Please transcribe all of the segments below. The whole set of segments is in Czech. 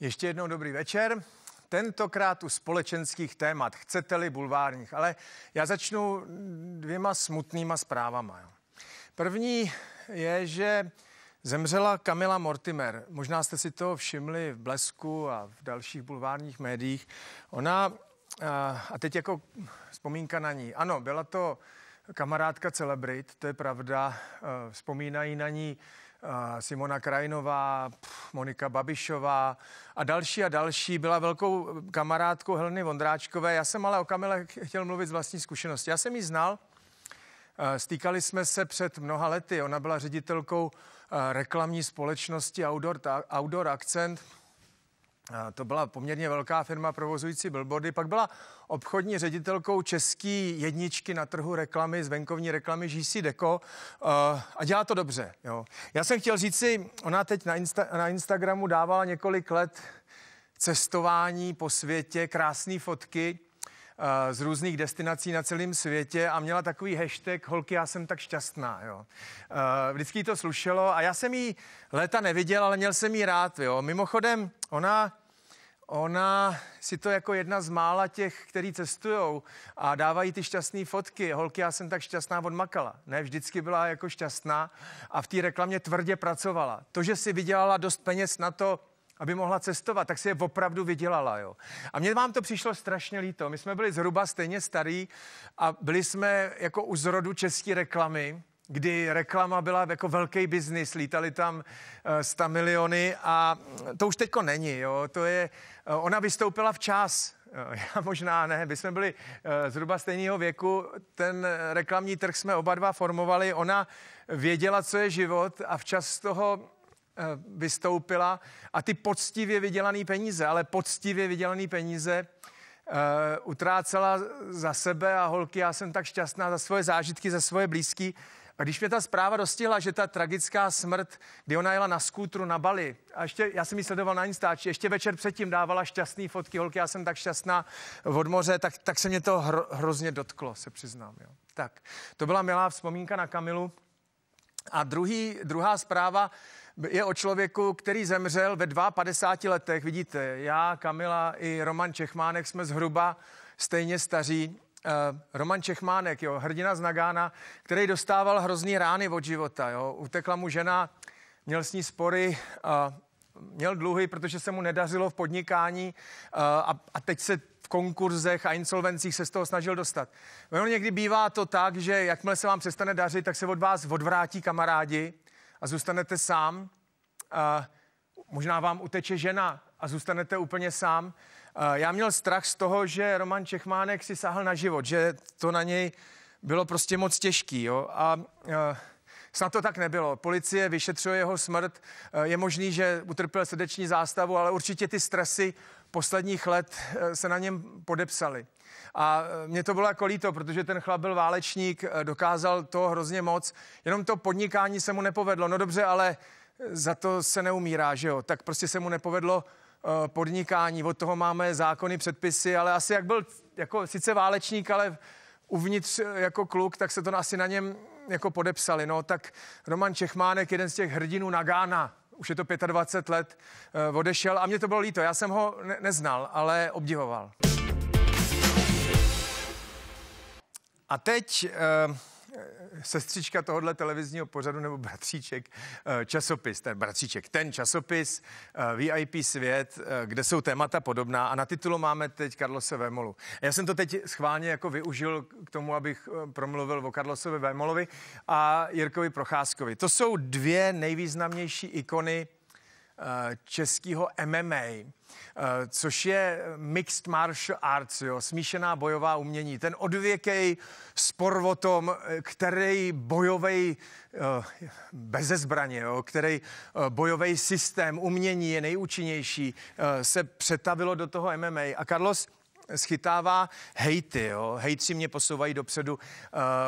Ještě jednou dobrý večer. Tentokrát u společenských témat, chcete-li bulvárních, ale já začnu dvěma smutnýma zprávama. První je, že zemřela Kamila Mortimer. Možná jste si to všimli v Blesku a v dalších bulvárních médiích. Ona, a teď jako vzpomínka na ní, ano, byla to kamarádka celebrit, to je pravda, e, vzpomínají na ní Simona Krajinová, Monika Babišová a další a další. Byla velkou kamarádkou Heleny Vondráčkové. Já jsem ale o Kamile chtěl mluvit z vlastní zkušenosti. Já jsem ji znal, eh, stýkali jsme se před mnoha lety. Ona byla ředitelkou eh, reklamní společnosti Outdoor, Outdoor Accent to byla poměrně velká firma provozující billboardy, pak byla obchodní ředitelkou český jedničky na trhu reklamy, z venkovní reklamy GC Deco a dělá to dobře. Jo. Já jsem chtěl říct si, ona teď na, Insta- na Instagramu dávala několik let cestování po světě, krásné fotky z různých destinací na celém světě a měla takový hashtag holky, já jsem tak šťastná, jo. Vždycky to slušelo a já jsem jí léta neviděl, ale měl jsem jí rád, jo. Mimochodem, ona Ona si to jako jedna z mála těch, který cestují a dávají ty šťastné fotky. Holky, já jsem tak šťastná odmakala. Ne, vždycky byla jako šťastná a v té reklamě tvrdě pracovala. To, že si vydělala dost peněz na to, aby mohla cestovat, tak si je opravdu vydělala. Jo. A mně vám to přišlo strašně líto. My jsme byli zhruba stejně starí a byli jsme jako u zrodu české reklamy kdy reklama byla jako velký biznis, lítali tam 100 eh, miliony a to už teďko není, jo, to je, eh, ona vystoupila včas, eh, já možná ne, my jsme byli zhruba stejného věku, ten reklamní trh jsme oba dva formovali, ona věděla, co je život a včas z toho vystoupila a ty poctivě vydělané peníze, ale poctivě vydělané peníze utrácela za sebe a holky, já jsem tak šťastná za svoje zážitky, za svoje blízký, a když mě ta zpráva dostihla, že ta tragická smrt, kdy ona jela na skútru na Bali, a ještě, já jsem ji sledoval na Instači, ještě večer předtím dávala šťastné fotky, holky, já jsem tak šťastná od moře, tak, tak se mě to hro, hrozně dotklo, se přiznám. Jo. Tak, to byla milá vzpomínka na Kamilu. A druhý, druhá zpráva je o člověku, který zemřel ve 52 letech. Vidíte, já, Kamila i Roman Čechmánek jsme zhruba stejně staří Eh, Roman Čechmánek, jo, hrdina z Nagána, který dostával hrozný rány od života. Jo. Utekla mu žena, měl s ní spory, měl dluhy, protože se mu nedařilo v podnikání eh, a, a teď se v konkurzech a insolvencích se z toho snažil dostat. Ono někdy bývá to tak, že jakmile se vám přestane dařit, tak se od vás odvrátí kamarádi a zůstanete sám. A eh, možná vám uteče žena, a zůstanete úplně sám. Eh, já měl strach z toho, že Roman Čechmánek si sáhl na život, že to na něj bylo prostě moc těžký. Jo? A eh, snad to tak nebylo. Policie vyšetřuje jeho smrt. Eh, je možný, že utrpěl srdeční zástavu, ale určitě ty stresy posledních let se na něm podepsaly. A mě to bylo jako líto, protože ten chlap byl válečník, dokázal to hrozně moc. Jenom to podnikání se mu nepovedlo. No dobře, ale za to se neumírá, že jo? Tak prostě se mu nepovedlo Eh, podnikání, od toho máme zákony, předpisy, ale asi jak byl jako sice válečník, ale uvnitř eh, jako kluk, tak se to asi na něm jako podepsali. No, tak Roman Čechmánek, jeden z těch hrdinů Nagána, už je to 25 let, eh, odešel a mě to bylo líto. Já jsem ho ne- neznal, ale obdivoval. A teď... Eh, sestřička tohohle televizního pořadu nebo bratříček eh, časopis, ten bratříček, ten časopis eh, VIP svět, eh, kde jsou témata podobná a na titulu máme teď Karlose Vémolu. Já jsem to teď schválně jako využil k tomu, abych promluvil o Karlosovi Vémolovi a Jirkovi Procházkovi. To jsou dvě nejvýznamnější ikony Eh, českého MMA, eh, což je Mixed Martial Arts, jo, smíšená bojová umění. Ten odvěkej spor o tom, eh, který bojovej beze zbraně, jo, který bojový systém umění je nejúčinnější, se přetavilo do toho MMA. A Carlos, schytává hejty. Jo? Hejtci mě posouvají dopředu.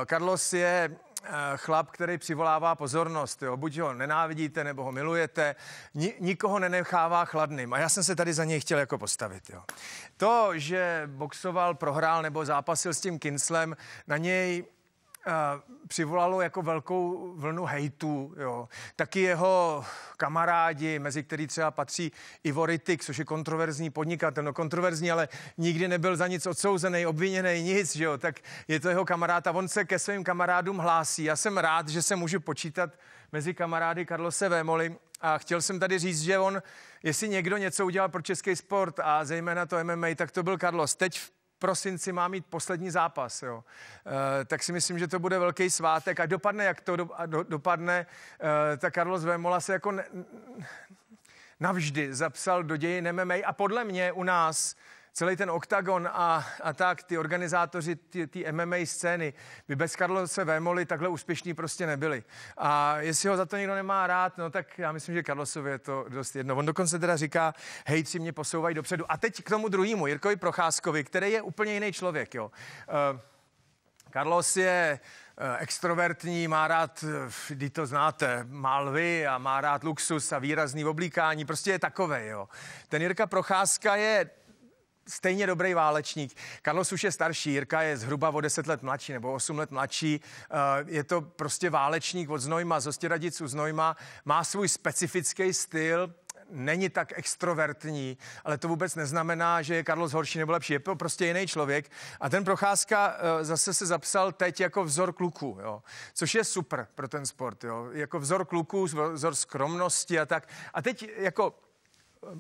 Carlos je Eh, chlap, který přivolává pozornost. Jo. Buď ho nenávidíte, nebo ho milujete. Ni- nikoho nenechává chladným. A já jsem se tady za něj chtěl jako postavit. Jo. To, že boxoval, prohrál nebo zápasil s tím Kinslem, na něj přivolalo jako velkou vlnu hejtu. Jo. Taky jeho kamarádi, mezi který třeba patří Ivo Rytik, což je kontroverzní podnikatel, no kontroverzní, ale nikdy nebyl za nic odsouzený, obviněný, nic, že jo. tak je to jeho kamarád a on se ke svým kamarádům hlásí. Já jsem rád, že se můžu počítat mezi kamarády Karlose Vémoli a chtěl jsem tady říct, že on, jestli někdo něco udělal pro český sport a zejména to MMA, tak to byl Karlos. Teď v prosinci má mít poslední zápas, jo. E, tak si myslím, že to bude velký svátek a dopadne, jak to do, do, dopadne, e, tak Carlos Vemola se jako ne, navždy zapsal do dějin MMA a podle mě u nás celý ten oktagon a, a tak, ty organizátoři ty MMA scény by bez Karlose Vémoli takhle úspěšní prostě nebyli. A jestli ho za to někdo nemá rád, no tak já myslím, že Karlosovi je to dost jedno. On dokonce teda říká, hej, si mě posouvají dopředu. A teď k tomu druhému, Jirkovi Procházkovi, který je úplně jiný člověk, jo. Uh, eh, Carlos je eh, extrovertní, má rád, kdy eh, to znáte, má lvy a má rád luxus a výrazný oblíkání, prostě je takové, jo. Ten Jirka Procházka je stejně dobrý válečník. Carlos už je starší, Jirka je zhruba o 10 let mladší nebo 8 let mladší. Eh, je to prostě válečník od Znojma, z Ostěradiců Znojma. Má svůj specifický styl, není tak extrovertní, ale to vůbec neznamená, že je Carlos horší nebo lepší. Je to prostě jiný člověk. A ten Procházka eh, zase se zapsal teď jako vzor kluku, jo? což je super pro ten sport. Jo? Jako vzor kluku, vzor skromnosti a tak. A teď jako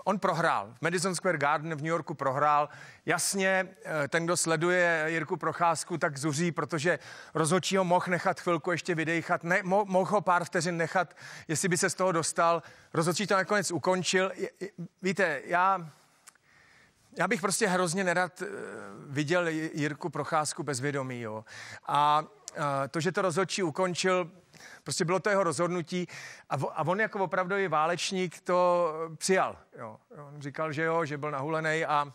On prohrál. V Madison Square Garden v New Yorku prohrál. Jasně, eh, ten, kdo sleduje Jirku Procházku, tak zuří, protože rozhodčí ho mohl nechat chvilku ještě vydejchat, ne, mo, mohl ho pár vteřin nechat, jestli by se z toho dostal. Rozhodčí to nakonec ukončil. Víte, já já bych prostě hrozně nerad eh, viděl Jirku Procházku bez vědomí. Jo. A eh, to, že to rozhodčí ukončil, Prostě bylo to jeho rozhodnutí a, vo, a on jako opravdový válečník to eh, přijal. Jo. On říkal, že jo, že byl nahulený a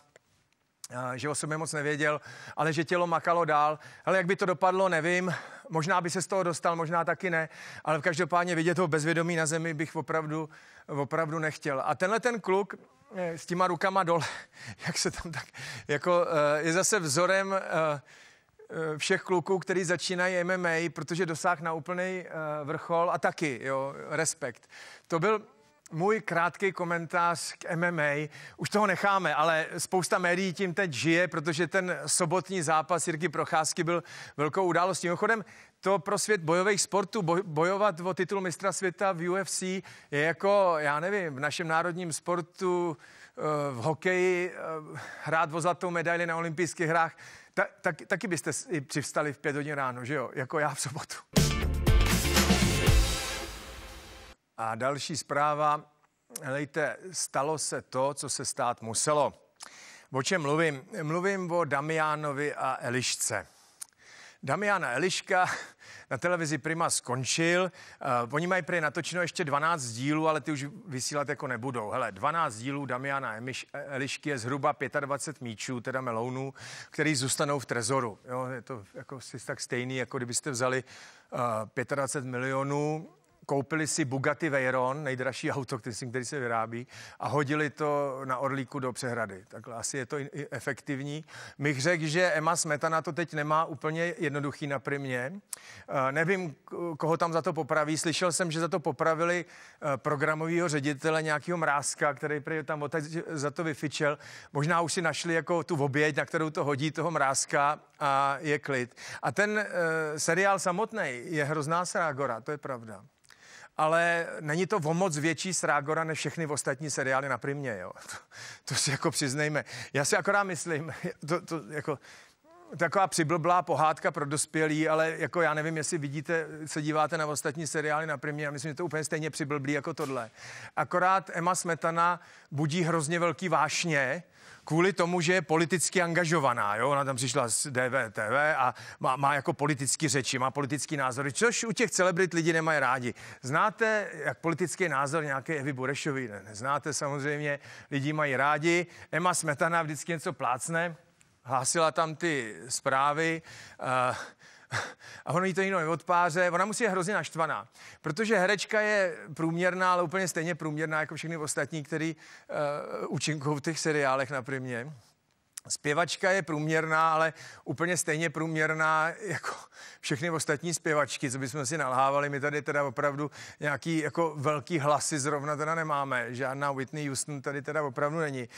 že o sobě moc nevěděl, ale že tělo makalo dál. Ale jak by to dopadlo, nevím. Možná by se z toho dostal, možná taky ne, ale v každopádně vidět ho bezvědomí na zemi bych opravdu, opravdu nechtěl. A tenhle ten kluk eh, s těma rukama dole, jak se tam tak, jako eh, je zase vzorem Eh, všech kluků, který začínají MMA, protože dosáh na úplný eh, vrchol a taky, jo, respekt. To byl můj krátký komentář k MMA. Už toho necháme, ale spousta médií tím teď žije, protože ten sobotní zápas Jirky Procházky byl velkou událostí. Mimochodem, to pro svět bojových sportů, boj, bojovat o titul mistra světa v UFC je jako, já nevím, v našem národním sportu, eh, v hokeji, eh, hrát o zlatou medaili na olympijských hrách, ta, ta, taky byste i přivstali v pět hodin ráno, že jo? Jako já v sobotu. A další zpráva. Helejte, stalo se to, co se stát muselo. O čem mluvím? Mluvím o Damiánovi a Elišce. Damiana Eliška na televizi Prima skončil. Uh, oni mají prý natočeno ještě 12 dílů, ale ty už vysílat jako nebudou. Hele, 12 dílů Damiana Emiš, Elišky je zhruba 25 míčů, teda melounů, který zůstanou v trezoru. Jo, je to jako si tak stejný, jako kdybyste vzali uh, eh, 25 milionů koupili si Bugatti Veyron, nejdražší auto, který se vyrábí, a hodili to na Orlíku do přehrady. Tak asi je to efektivní. Mych řekl, že Emma Smetana to teď nemá úplně jednoduchý na primě. Eh, nevím, koho tam za to popraví. Slyšel jsem, že za to popravili eh, programového ředitele nějakého mrázka, který tam za to vyfičel. Možná už si našli jako tu oběť, na kterou to hodí toho mrázka a je klid. A ten eh, seriál samotný je hrozná srágora, to je pravda ale není to o moc větší srágora než všechny ostatní seriály na primě, jo. To, to si jako přiznejme. Já si akorát myslím, to, to jako, taková přiblblá pohádka pro dospělí, ale jako já nevím, jestli vidíte, se díváte na ostatní seriály na primě, a myslím, že to úplně stejně přiblblí jako tohle. Akorát Emma Smetana budí hrozně velký vášně, kvůli tomu, že je politicky angažovaná. Jo? Ona tam přišla z DVTV a má, má jako politický řeči, má politické názory, což u těch celebrit lidi nemají rádi. Znáte, jak politický názor nějaké Evy Burešovi? Ne, neznáte samozřejmě, lidi mají rádi. Emma Smetana vždycky něco plácne, hlásila tam ty zprávy eh, a ono jí to jenom odpáře. Ona musí je hrozně naštvaná, protože herečka je průměrná, ale úplně stejně průměrná jako všechny ostatní, který uh, eh, v těch seriálech na primě. Zpěvačka je průměrná, ale úplně stejně průměrná jako všechny ostatní zpěvačky, co bychom si nalhávali. My tady teda opravdu nějaký jako velký hlasy zrovna teda nemáme. Žádná Whitney Houston tady teda opravdu není.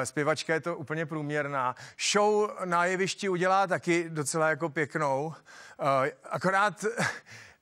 Eh, zpěvačka je to úplně průměrná. Show na jevišti udělá taky docela jako pěknou. Eh, akorát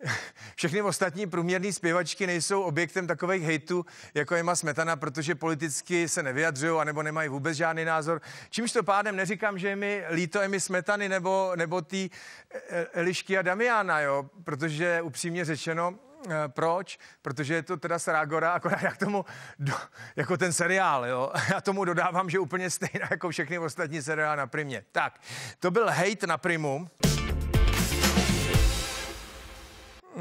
všechny ostatní průměrné zpěvačky nejsou objektem takových hejtu, jako je Smetana, protože politicky se nevyjadřují anebo nemají vůbec žádný názor. Čímž to pádem neříkám, že je mi líto Emi Smetany nebo, nebo ty eh, Elišky a Damiana, jo? protože upřímně řečeno, eh, proč? Protože je to teda Saragora, akorát jak tomu, do, jako ten seriál, jo? Já tomu dodávám, že úplně stejná jako všechny ostatní seriály na Primě. Tak, to byl hate na Primu.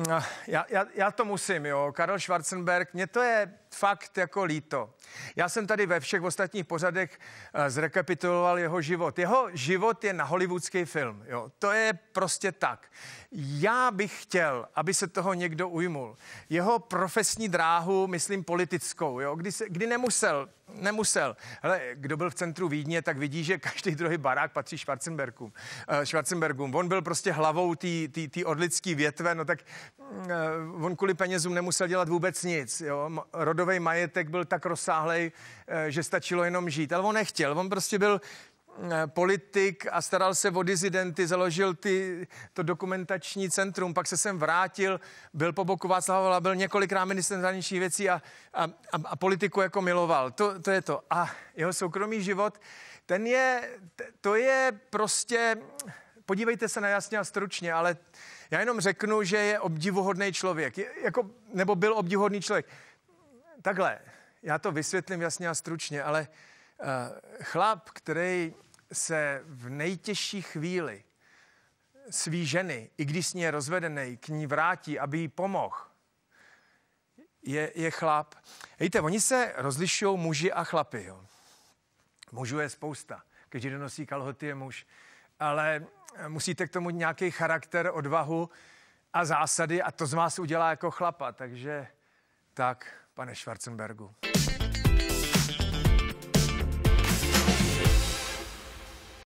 No, já, já, já to musím, jo. Karel Schwarzenberg, mě to je fakt jako líto. Já jsem tady ve všech ostatních pořadech eh, zrekapituloval jeho život. Jeho život je na hollywoodský film. Jo. To je prostě tak. Já bych chtěl, aby se toho někdo ujmul. Jeho profesní dráhu, myslím politickou, jo, kdy, se, kdy nemusel Nemusel. Hele, kdo byl v centru Vídně, tak vidí, že každý druhý barák patří Schwarzenbergům. Eh, Schwarzenbergům. On byl prostě hlavou té odlické větve, no tak mm, eh, on kvůli penězům nemusel dělat vůbec nic. Jo. Rod rodový majetek byl tak rozsáhlej, eh, že stačilo jenom žít. Ale on nechtěl, on prostě byl eh, politik a staral se o dizidenty, založil ty, to dokumentační centrum, pak se sem vrátil, byl po boku Václava byl několikrát ministrem zahraničních věcí a, a, a, a politiku jako miloval. To, to je to. A jeho soukromý život, ten je, to je prostě, podívejte se na jasně a stručně, ale já jenom řeknu, že je obdivuhodný člověk, je, jako, nebo byl obdivuhodný člověk takhle, já to vysvětlím jasně a stručně, ale eh, chlap, který se v nejtěžší chvíli svý ženy, i když s ní je rozvedený, k ní vrátí, aby jí pomohl, je, je chlap. Víte, oni se rozlišují muži a chlapy. Jo. Mužů je spousta. Každý, donosí nosí kalhoty, je muž. Ale eh, musíte k tomu nějaký charakter, odvahu a zásady a to z vás udělá jako chlapa. Takže tak pane Schwarzenbergu.